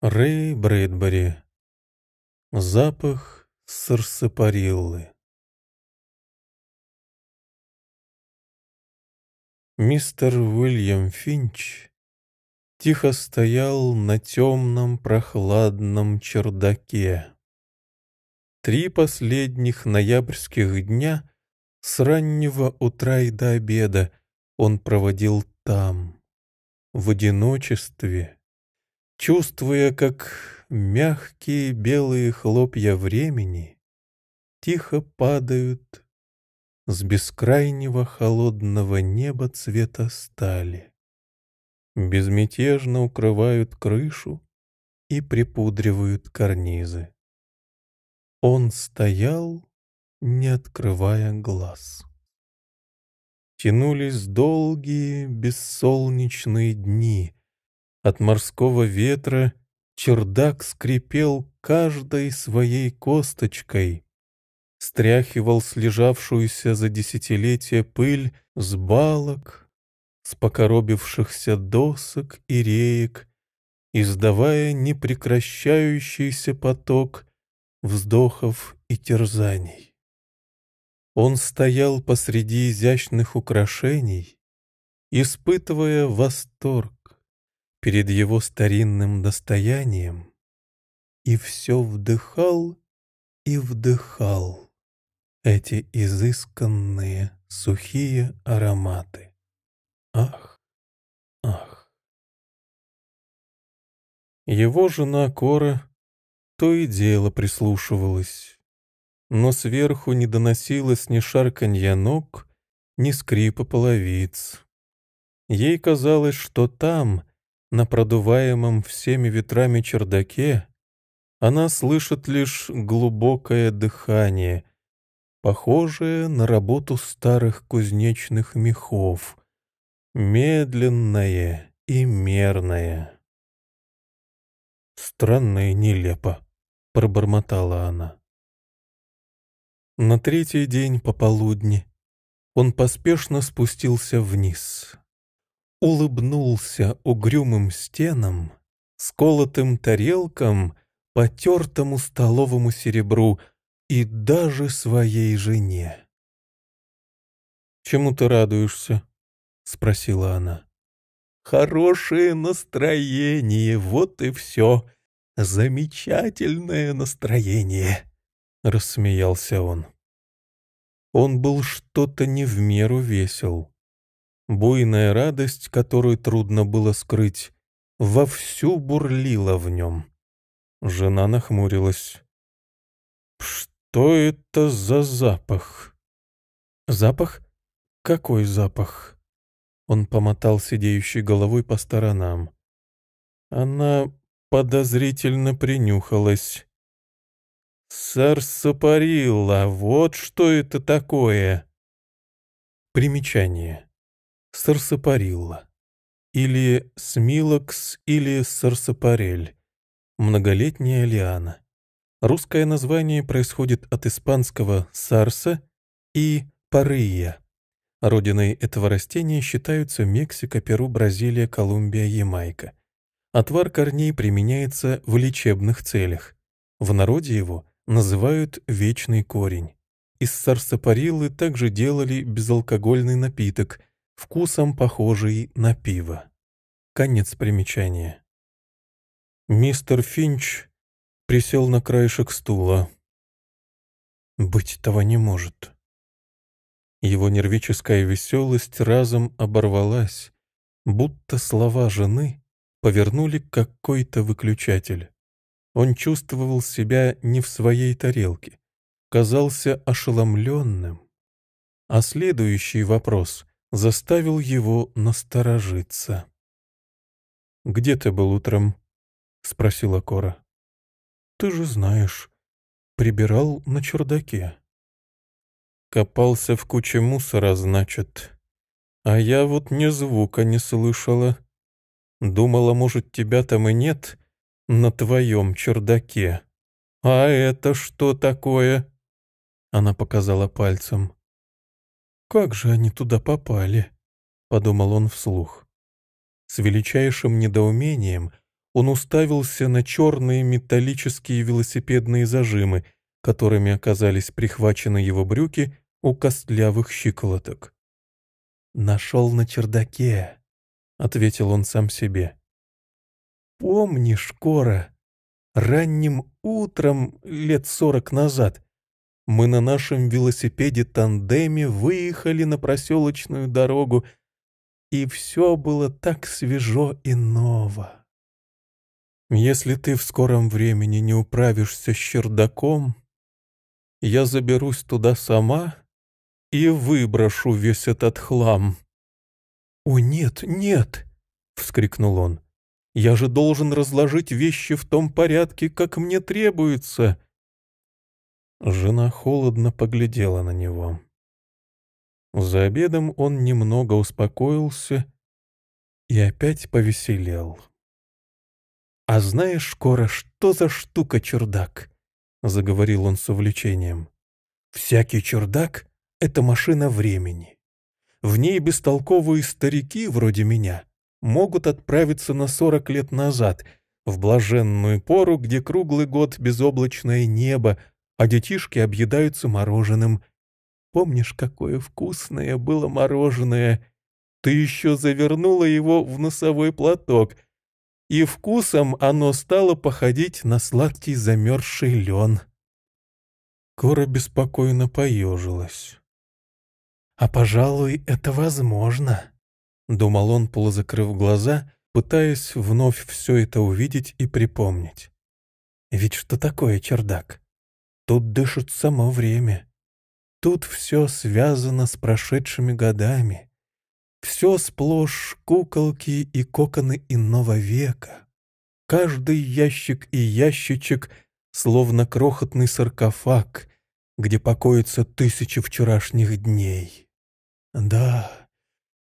Рэй Брэдбери. Запах сарсапариллы. Мистер Уильям Финч тихо стоял на темном прохладном чердаке. Три последних ноябрьских дня с раннего утра и до обеда он проводил там, в одиночестве, чувствуя, как мягкие белые хлопья времени тихо падают с бескрайнего холодного неба цвета стали, безмятежно укрывают крышу и припудривают карнизы. Он стоял, не открывая глаз. Тянулись долгие бессолнечные дни — от морского ветра чердак скрипел каждой своей косточкой. Стряхивал слежавшуюся за десятилетия пыль с балок, с покоробившихся досок и реек, издавая непрекращающийся поток вздохов и терзаний. Он стоял посреди изящных украшений, испытывая восторг, перед его старинным достоянием и все вдыхал и вдыхал эти изысканные сухие ароматы. Ах, ах. Его жена Кора то и дело прислушивалась, но сверху не доносилось ни шарканья ног, ни скрипа половиц. Ей казалось, что там, на продуваемом всеми ветрами чердаке она слышит лишь глубокое дыхание, похожее на работу старых кузнечных мехов, медленное и мерное. «Странно и нелепо», — пробормотала она. На третий день пополудни он поспешно спустился вниз улыбнулся угрюмым стенам, сколотым тарелкам, потертому столовому серебру и даже своей жене. «Чему ты радуешься?» — спросила она. «Хорошее настроение, вот и все. Замечательное настроение!» — рассмеялся он. Он был что-то не в меру весел. Буйная радость, которую трудно было скрыть, вовсю бурлила в нем. Жена нахмурилась. «Что это за запах?» «Запах? Какой запах?» Он помотал сидеющей головой по сторонам. Она подозрительно принюхалась. «Сарсапарилла, вот что это такое!» Примечание сарсапарилла. Или смилокс, или сарсапарель. Многолетняя лиана. Русское название происходит от испанского «сарса» и «парыя». Родиной этого растения считаются Мексика, Перу, Бразилия, Колумбия, Ямайка. Отвар корней применяется в лечебных целях. В народе его называют «вечный корень». Из сарсапариллы также делали безалкогольный напиток, вкусом похожий на пиво. Конец примечания. Мистер Финч присел на краешек стула. Быть того не может. Его нервическая веселость разом оборвалась, будто слова жены повернули какой-то выключатель. Он чувствовал себя не в своей тарелке, казался ошеломленным. А следующий вопрос заставил его насторожиться. «Где ты был утром?» — спросила Кора. «Ты же знаешь, прибирал на чердаке». «Копался в куче мусора, значит. А я вот ни звука не слышала. Думала, может, тебя там и нет на твоем чердаке. А это что такое?» Она показала пальцем. «Как же они туда попали?» — подумал он вслух. С величайшим недоумением он уставился на черные металлические велосипедные зажимы, которыми оказались прихвачены его брюки у костлявых щиколоток. «Нашел на чердаке», — ответил он сам себе. «Помнишь, Кора, ранним утром лет сорок назад — мы на нашем велосипеде-тандеме выехали на проселочную дорогу, и все было так свежо и ново. Если ты в скором времени не управишься с чердаком, я заберусь туда сама и выброшу весь этот хлам. «О, нет, нет!» — вскрикнул он. «Я же должен разложить вещи в том порядке, как мне требуется!» Жена холодно поглядела на него. За обедом он немного успокоился и опять повеселел. «А знаешь, Кора, что за штука чердак?» — заговорил он с увлечением. «Всякий чердак — это машина времени. В ней бестолковые старики, вроде меня, могут отправиться на сорок лет назад, в блаженную пору, где круглый год безоблачное небо, а детишки объедаются мороженым. Помнишь, какое вкусное было мороженое? Ты еще завернула его в носовой платок, и вкусом оно стало походить на сладкий замерзший лен. Кора беспокойно поежилась. «А, пожалуй, это возможно», — думал он, полузакрыв глаза, пытаясь вновь все это увидеть и припомнить. «Ведь что такое чердак?» Тут дышит само время. Тут все связано с прошедшими годами. Все сплошь куколки и коконы иного века. Каждый ящик и ящичек словно крохотный саркофаг, где покоятся тысячи вчерашних дней. Да,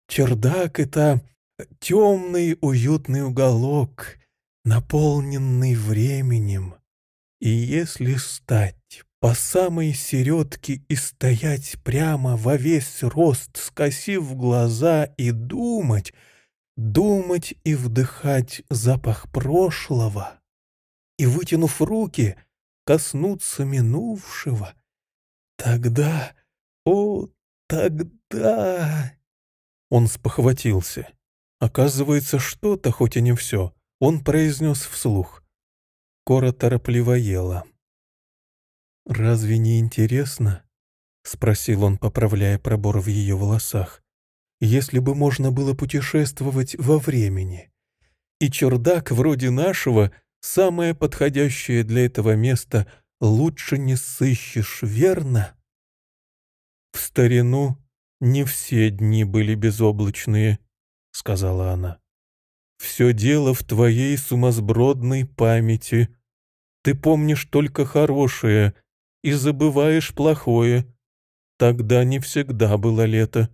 чердак — это темный уютный уголок, наполненный временем. И если стать по самой середке и стоять прямо во весь рост, скосив глаза и думать, думать и вдыхать запах прошлого, и, вытянув руки, коснуться минувшего, тогда, о, тогда... Он спохватился. Оказывается, что-то, хоть и не все, он произнес вслух. Кора торопливо ела. «Разве не интересно?» — спросил он, поправляя пробор в ее волосах. «Если бы можно было путешествовать во времени. И чердак вроде нашего, самое подходящее для этого места, лучше не сыщешь, верно?» «В старину не все дни были безоблачные», — сказала она. «Все дело в твоей сумасбродной памяти. Ты помнишь только хорошее, и забываешь плохое. Тогда не всегда было лето.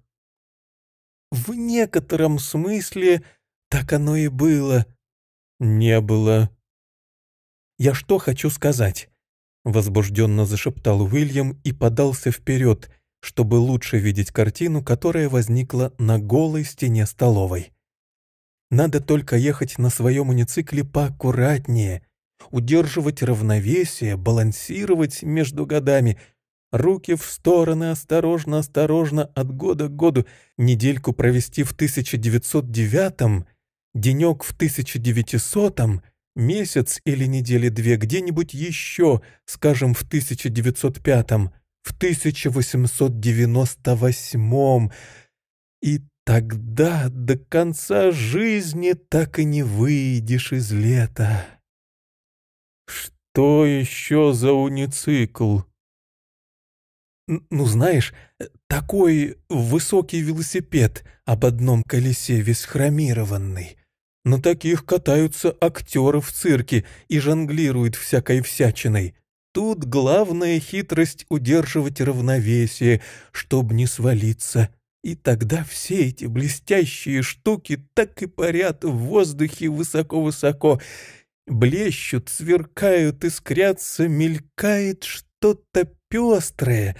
В некотором смысле так оно и было. Не было. Я что хочу сказать? Возбужденно зашептал Уильям и подался вперед, чтобы лучше видеть картину, которая возникла на голой стене столовой. Надо только ехать на своем уницикле поаккуратнее, удерживать равновесие, балансировать между годами. Руки в стороны, осторожно, осторожно, от года к году. Недельку провести в 1909-м, денек в 1900-м, месяц или недели две где-нибудь еще, скажем, в 1905-м, в 1898-м. И тогда до конца жизни так и не выйдешь из лета. Что еще за уницикл? Ну, знаешь, э, такой высокий велосипед об одном колесе весь хромированный. На таких катаются актеры в цирке и жонглируют всякой всячиной. Тут главная хитрость удерживать равновесие, чтобы не свалиться. И тогда все эти блестящие штуки так и парят в воздухе высоко-высоко, Блещут, сверкают, искрятся, мелькает что-то пестрое.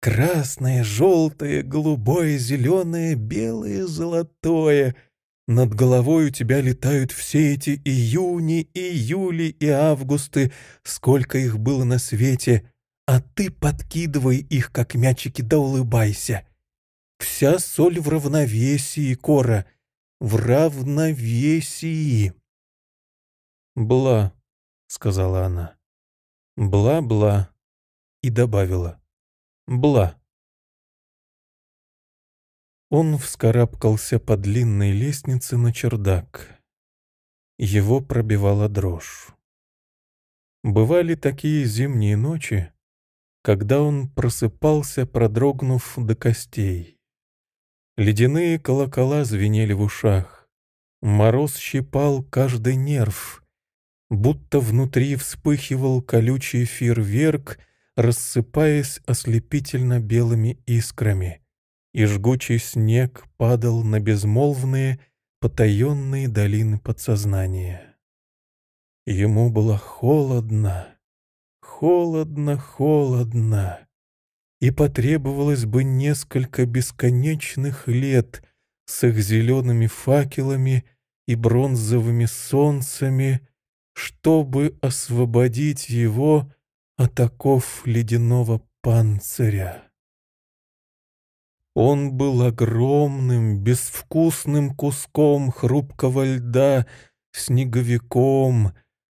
Красное, желтое, голубое, зеленое, белое, золотое. Над головой у тебя летают все эти июни, июли и августы, сколько их было на свете, а ты подкидывай их, как мячики, да улыбайся. Вся соль в равновесии, Кора, в равновесии. «Бла», — сказала она. «Бла-бла» и добавила. «Бла». Он вскарабкался по длинной лестнице на чердак. Его пробивала дрожь. Бывали такие зимние ночи, когда он просыпался, продрогнув до костей. Ледяные колокола звенели в ушах. Мороз щипал каждый нерв, будто внутри вспыхивал колючий фейерверк, рассыпаясь ослепительно белыми искрами, и жгучий снег падал на безмолвные, потаенные долины подсознания. Ему было холодно, холодно, холодно, и потребовалось бы несколько бесконечных лет с их зелеными факелами и бронзовыми солнцами, чтобы освободить его от оков ледяного панциря. Он был огромным, безвкусным куском хрупкого льда, снеговиком,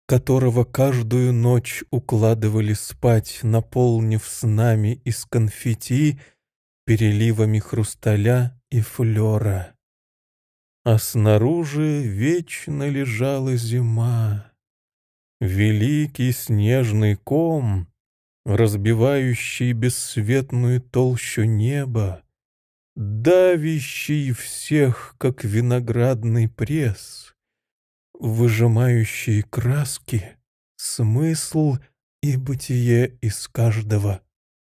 которого каждую ночь укладывали спать, наполнив снами из конфетти переливами хрусталя и флера. А снаружи вечно лежала зима. Великий снежный ком, разбивающий бесцветную толщу неба, давящий всех, как виноградный пресс, выжимающий краски, смысл и бытие из каждого,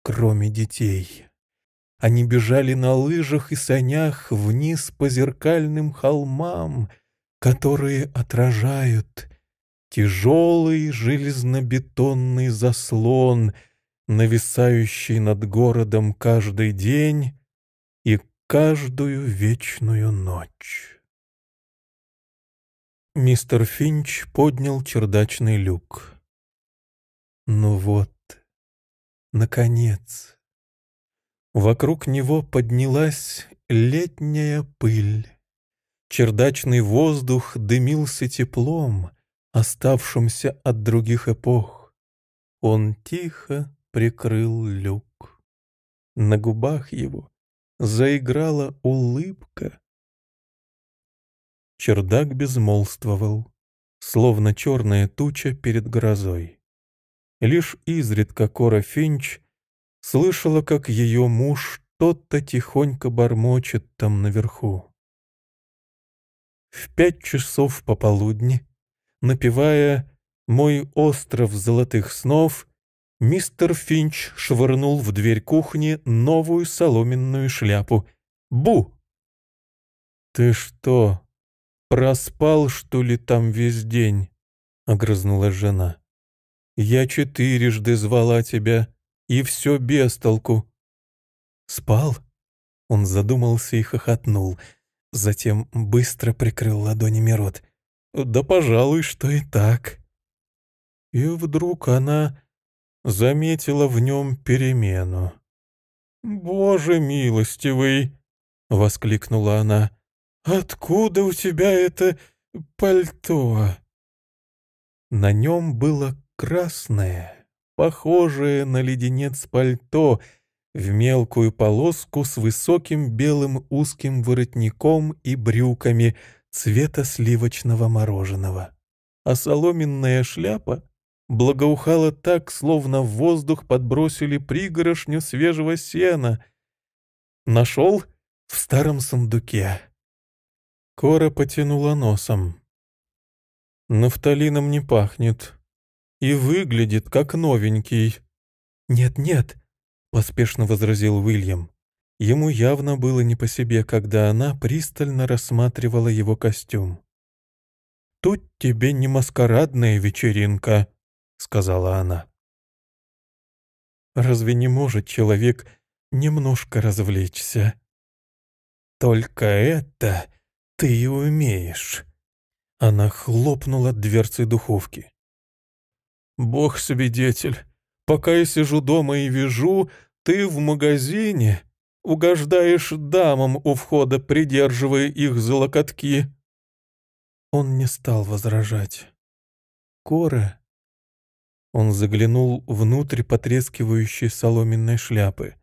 кроме детей. Они бежали на лыжах и санях вниз по зеркальным холмам, которые отражают Тяжелый железнобетонный заслон, нависающий над городом каждый день и каждую вечную ночь. Мистер Финч поднял чердачный люк. Ну вот, наконец. Вокруг него поднялась летняя пыль. Чердачный воздух дымился теплом, Оставшемся от других эпох. Он тихо прикрыл люк. На губах его заиграла улыбка. Чердак безмолвствовал, словно черная туча перед грозой. Лишь изредка Кора Финч слышала, как ее муж что-то тихонько бормочет там наверху. В пять часов пополудни напевая «Мой остров золотых снов», мистер Финч швырнул в дверь кухни новую соломенную шляпу. «Бу!» «Ты что, проспал, что ли, там весь день?» — огрызнулась жена. «Я четырежды звала тебя, и все без толку». «Спал?» — он задумался и хохотнул, затем быстро прикрыл ладонями рот. Да, пожалуй, что и так. И вдруг она заметила в нем перемену. «Боже милостивый!» — воскликнула она. «Откуда у тебя это пальто?» На нем было красное, похожее на леденец пальто, в мелкую полоску с высоким белым узким воротником и брюками — цвета сливочного мороженого. А соломенная шляпа благоухала так, словно в воздух подбросили пригорошню свежего сена. Нашел в старом сундуке. Кора потянула носом. Нафталином не пахнет. И выглядит как новенький. «Нет-нет», — поспешно возразил Уильям. Ему явно было не по себе, когда она пристально рассматривала его костюм. «Тут тебе не маскарадная вечеринка», — сказала она. «Разве не может человек немножко развлечься?» «Только это ты и умеешь», — она хлопнула дверцей духовки. «Бог свидетель, пока я сижу дома и вижу, ты в магазине», угождаешь дамам у входа, придерживая их за локотки». Он не стал возражать. «Кора?» Он заглянул внутрь потрескивающей соломенной шляпы.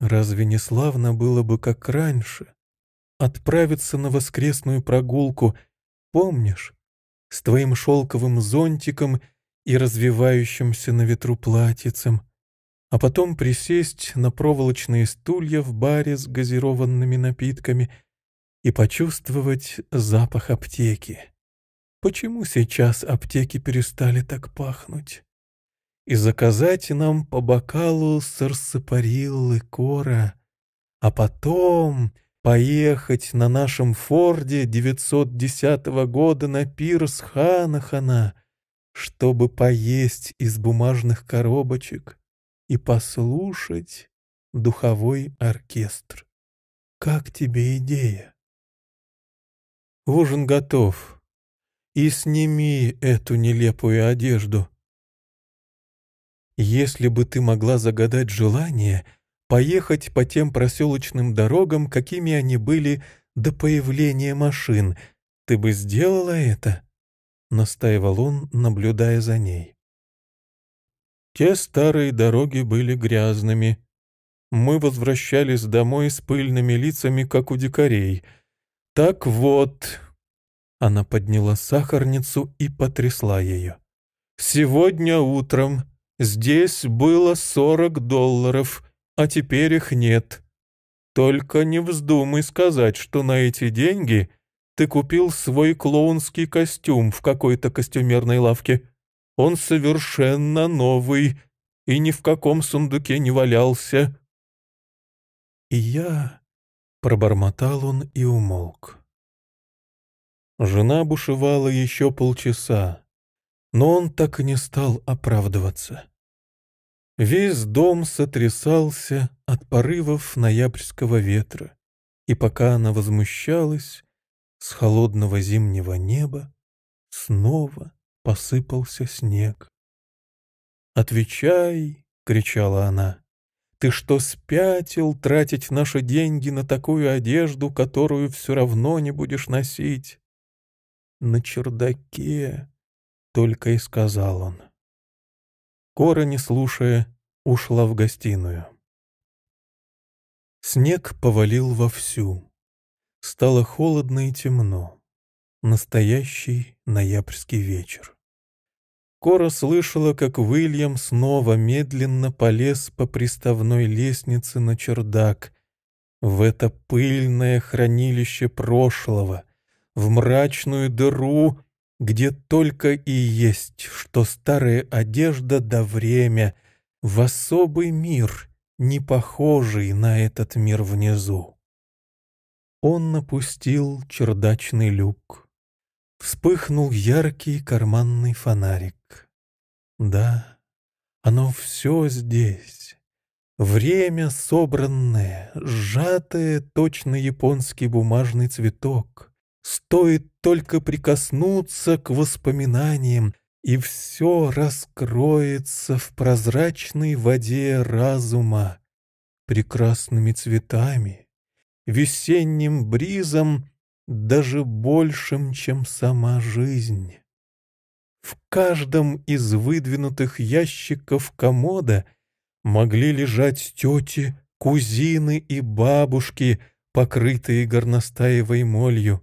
«Разве не славно было бы, как раньше, отправиться на воскресную прогулку, помнишь, с твоим шелковым зонтиком и развивающимся на ветру платьицем?» а потом присесть на проволочные стулья в баре с газированными напитками и почувствовать запах аптеки. Почему сейчас аптеки перестали так пахнуть? И заказать нам по бокалу сарсапариллы кора, а потом поехать на нашем Форде 910 года на пирс Ханахана, чтобы поесть из бумажных коробочек — и послушать духовой оркестр. Как тебе идея? Ужин готов. И сними эту нелепую одежду. Если бы ты могла загадать желание поехать по тем проселочным дорогам, какими они были до появления машин, ты бы сделала это? — настаивал он, наблюдая за ней. Те старые дороги были грязными. Мы возвращались домой с пыльными лицами, как у дикарей. «Так вот...» Она подняла сахарницу и потрясла ее. «Сегодня утром здесь было сорок долларов, а теперь их нет. Только не вздумай сказать, что на эти деньги ты купил свой клоунский костюм в какой-то костюмерной лавке». Он совершенно новый и ни в каком сундуке не валялся. И я... Пробормотал он и умолк. Жена бушевала еще полчаса, но он так и не стал оправдываться. Весь дом сотрясался от порывов ноябрьского ветра, и пока она возмущалась, с холодного зимнего неба снова посыпался снег. «Отвечай!» — кричала она. «Ты что, спятил тратить наши деньги на такую одежду, которую все равно не будешь носить?» «На чердаке!» — только и сказал он. Кора, не слушая, ушла в гостиную. Снег повалил вовсю. Стало холодно и темно. Настоящий ноябрьский вечер. Кора слышала, как Уильям снова медленно полез по приставной лестнице на чердак, в это пыльное хранилище прошлого, в мрачную дыру, где только и есть, что старая одежда да время, в особый мир, не похожий на этот мир внизу. Он напустил чердачный люк. Вспыхнул яркий карманный фонарик. Да, оно все здесь. Время собранное, сжатое точно японский бумажный цветок. Стоит только прикоснуться к воспоминаниям, и все раскроется в прозрачной воде разума прекрасными цветами, весенним бризом даже большим, чем сама жизнь. В каждом из выдвинутых ящиков комода могли лежать тети, кузины и бабушки, покрытые горностаевой молью.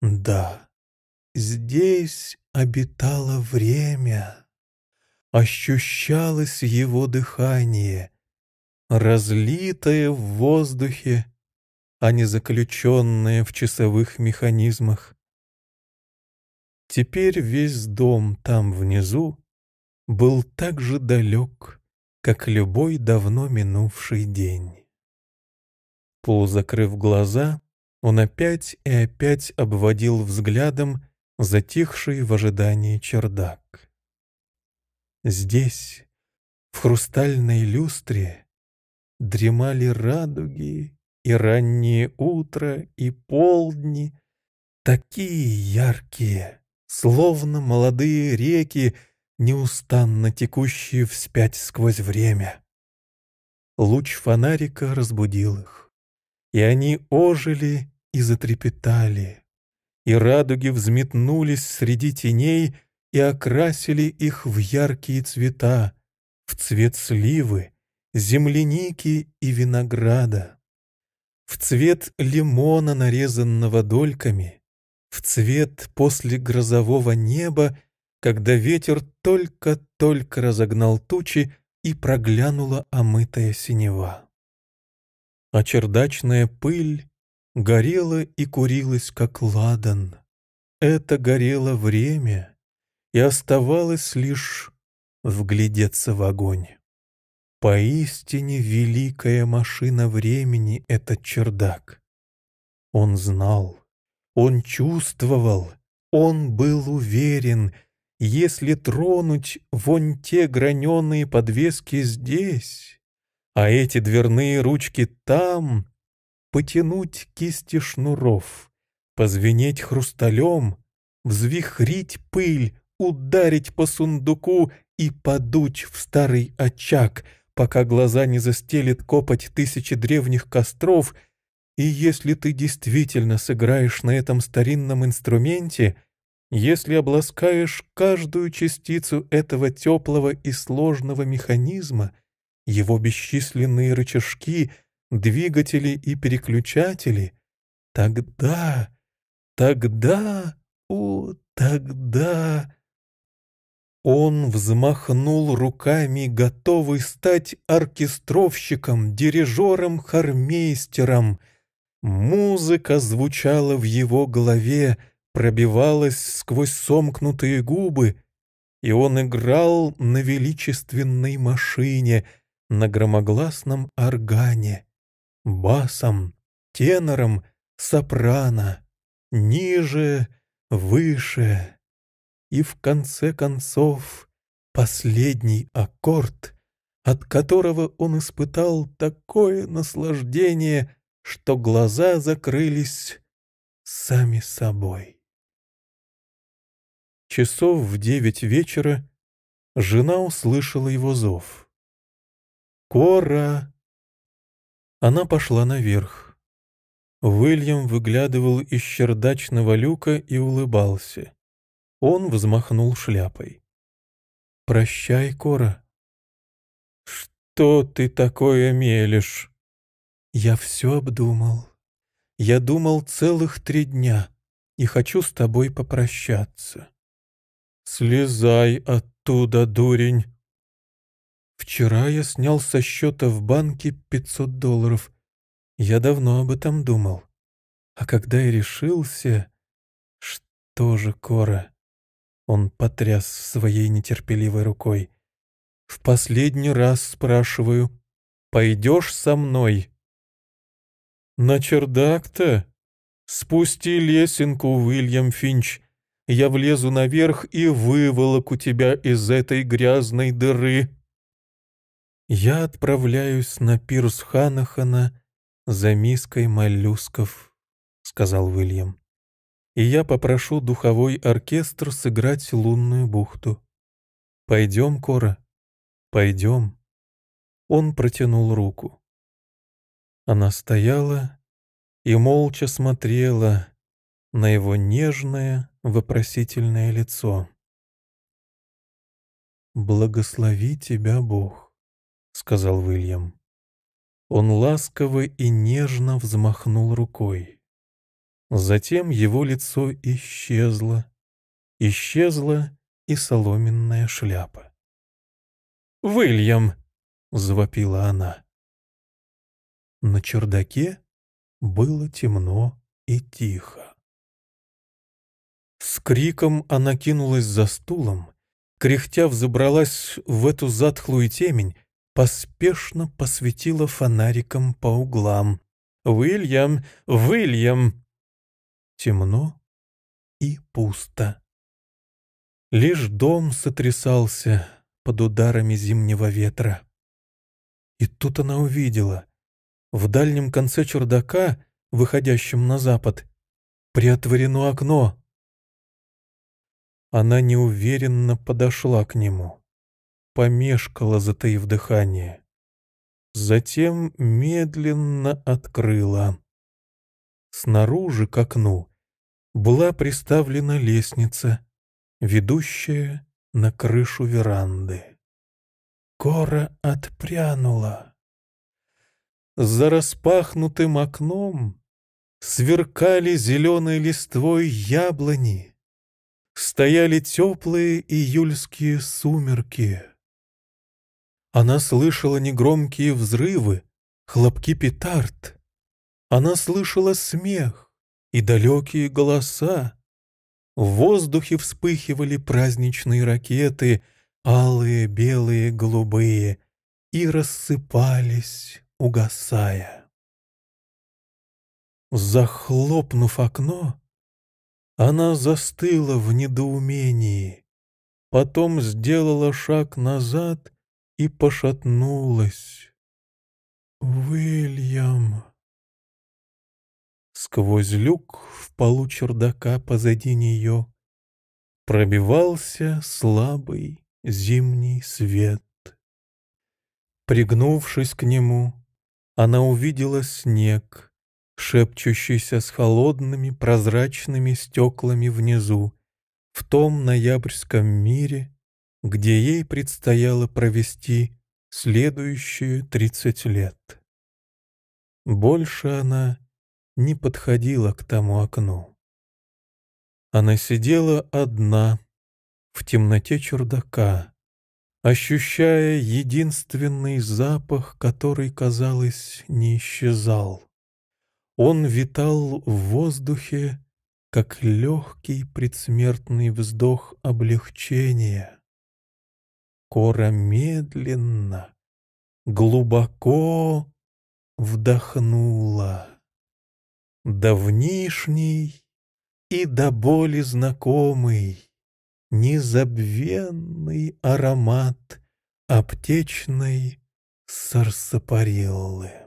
Да, здесь обитало время. Ощущалось его дыхание, разлитое в воздухе а не заключенные в часовых механизмах. Теперь весь дом там внизу был так же далек, как любой давно минувший день. Полузакрыв глаза, он опять и опять обводил взглядом затихший в ожидании чердак. Здесь, в хрустальной люстре, дремали радуги и раннее утро, и полдни. Такие яркие, словно молодые реки, неустанно текущие вспять сквозь время. Луч фонарика разбудил их, и они ожили и затрепетали, и радуги взметнулись среди теней и окрасили их в яркие цвета, в цвет сливы, земляники и винограда в цвет лимона, нарезанного дольками, в цвет после грозового неба, когда ветер только-только разогнал тучи и проглянула омытая синева. А чердачная пыль горела и курилась, как ладан. Это горело время, и оставалось лишь вглядеться в огонь. Поистине великая машина времени — этот чердак. Он знал, он чувствовал, он был уверен, если тронуть вон те граненые подвески здесь, а эти дверные ручки там, потянуть кисти шнуров, позвенеть хрусталем, взвихрить пыль, ударить по сундуку и подуть в старый очаг — пока глаза не застелит копоть тысячи древних костров, и если ты действительно сыграешь на этом старинном инструменте, если обласкаешь каждую частицу этого теплого и сложного механизма, его бесчисленные рычажки, двигатели и переключатели, тогда, тогда, о, тогда... Он взмахнул руками, готовый стать оркестровщиком, дирижером, хормейстером. Музыка звучала в его голове, пробивалась сквозь сомкнутые губы, и он играл на величественной машине, на громогласном органе, басом, тенором, сопрано, ниже, выше и в конце концов последний аккорд, от которого он испытал такое наслаждение, что глаза закрылись сами собой. Часов в девять вечера жена услышала его зов. «Кора!» Она пошла наверх. Уильям выглядывал из чердачного люка и улыбался. Он взмахнул шляпой. «Прощай, Кора». «Что ты такое мелешь?» «Я все обдумал. Я думал целых три дня и хочу с тобой попрощаться». «Слезай оттуда, дурень!» «Вчера я снял со счета в банке 500 долларов. Я давно об этом думал. А когда и решился...» «Что же, Кора?» Он потряс своей нетерпеливой рукой. «В последний раз спрашиваю, пойдешь со мной?» «На чердак-то? Спусти лесенку, Уильям Финч. Я влезу наверх и выволоку тебя из этой грязной дыры». Я отправляюсь на пирс Ханахана за миской моллюсков, — сказал Уильям и я попрошу духовой оркестр сыграть лунную бухту. «Пойдем, Кора, пойдем». Он протянул руку. Она стояла и молча смотрела на его нежное вопросительное лицо. «Благослови тебя, Бог», — сказал Уильям. Он ласково и нежно взмахнул рукой. Затем его лицо исчезло. Исчезла и соломенная шляпа. «Вильям!» — завопила она. На чердаке было темно и тихо. С криком она кинулась за стулом, кряхтя взобралась в эту затхлую темень, поспешно посветила фонариком по углам. «Уильям! Уильям!» темно и пусто. Лишь дом сотрясался под ударами зимнего ветра. И тут она увидела. В дальнем конце чердака, выходящем на запад, приотворено окно. Она неуверенно подошла к нему, помешкала, затаив дыхание. Затем медленно открыла. Снаружи к окну была приставлена лестница, ведущая на крышу веранды. Кора отпрянула. За распахнутым окном сверкали зеленой листвой яблони. Стояли теплые июльские сумерки. Она слышала негромкие взрывы, хлопки петард. Она слышала смех и далекие голоса. В воздухе вспыхивали праздничные ракеты, алые, белые, голубые, и рассыпались, угасая. Захлопнув окно, она застыла в недоумении, потом сделала шаг назад и пошатнулась. «Уильям!» Сквозь люк в полу чердака позади нее Пробивался слабый зимний свет. Пригнувшись к нему, она увидела снег, шепчущийся с холодными прозрачными стеклами внизу, в том ноябрьском мире, где ей предстояло провести следующие тридцать лет. Больше она не подходила к тому окну. Она сидела одна в темноте чердака, ощущая единственный запах, который, казалось, не исчезал. Он витал в воздухе, как легкий предсмертный вздох облегчения. Кора медленно, глубоко вдохнула. Давнишний и до боли знакомый, Незабвенный аромат аптечной сарсапариллы.